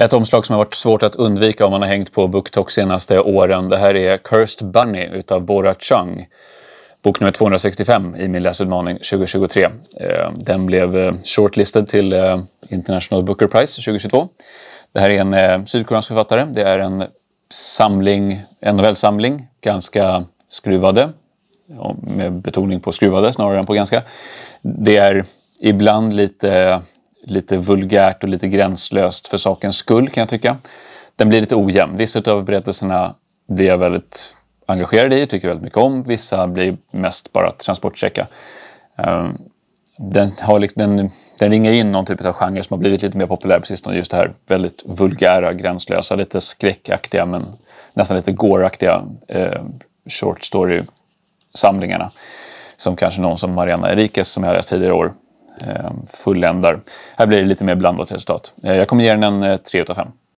Ett omslag som har varit svårt att undvika om man har hängt på BookTok senaste åren. Det här är Cursed Bunny utav Bora Chung. Bok nummer 265 i min läsutmaning 2023. Den blev eh, shortlisted till eh, International Booker Prize 2022. Det här är en eh, sydkoreansk författare. Det är en samling, en novellsamling, ganska skruvade, med betoning på skruvade snarare än på ganska. Det är ibland lite lite vulgärt och lite gränslöst för sakens skull kan jag tycka. Den blir lite ojämn. Vissa av berättelserna blir jag väldigt engagerad i, och tycker väldigt mycket om. Vissa blir mest bara transportsträcka. Ehm, den, har, den, den ringer in någon typ av genre som har blivit lite mer populär på sistone. Just det här väldigt vulgära, gränslösa, lite skräckaktiga men nästan lite gåraktiga eh, short story-samlingarna. Som kanske någon som Mariana Enriquez som jag läst tidigare år Eh, fulländar. Här blir det lite mer blandat resultat. Eh, jag kommer ge den en 3 eh, utav 5.